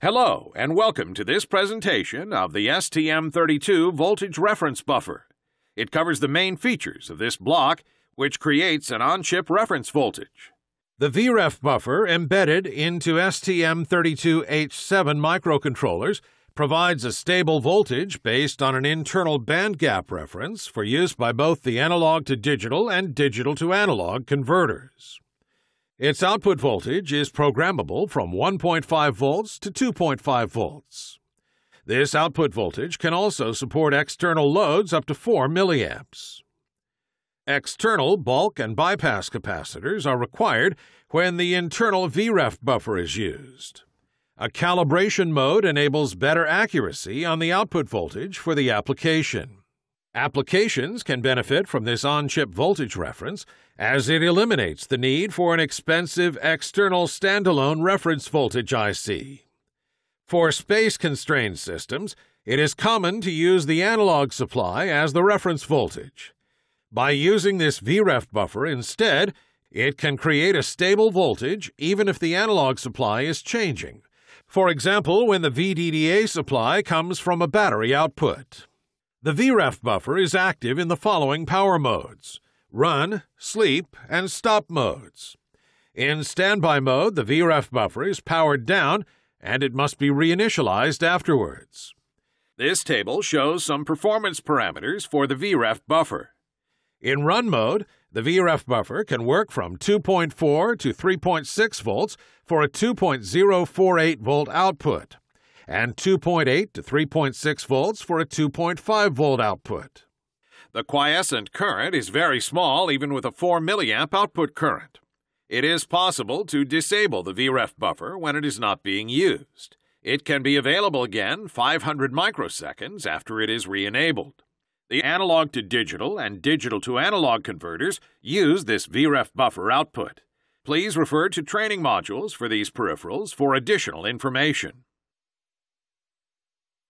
Hello, and welcome to this presentation of the STM32 voltage reference buffer. It covers the main features of this block, which creates an on-chip reference voltage. The VREF buffer embedded into STM32H7 microcontrollers provides a stable voltage based on an internal bandgap reference for use by both the analog to digital and digital to analog converters. Its output voltage is programmable from 1.5 volts to 2.5 volts. This output voltage can also support external loads up to 4 milliamps. External bulk and bypass capacitors are required when the internal VREF buffer is used. A calibration mode enables better accuracy on the output voltage for the application. Applications can benefit from this on-chip voltage reference as it eliminates the need for an expensive external standalone reference voltage IC. For space-constrained systems, it is common to use the analog supply as the reference voltage. By using this VREF buffer instead, it can create a stable voltage even if the analog supply is changing. For example, when the VDDA supply comes from a battery output. The VREF buffer is active in the following power modes run, sleep, and stop modes. In standby mode, the VREF buffer is powered down and it must be reinitialized afterwards. This table shows some performance parameters for the VREF buffer. In run mode, the VREF buffer can work from 2.4 to 3.6 volts for a 2.048 volt output and 2.8 to 3.6 volts for a 2.5 volt output. The quiescent current is very small even with a 4 milliamp output current. It is possible to disable the VREF buffer when it is not being used. It can be available again 500 microseconds after it is re-enabled. The analog to digital and digital to analog converters use this VREF buffer output. Please refer to training modules for these peripherals for additional information.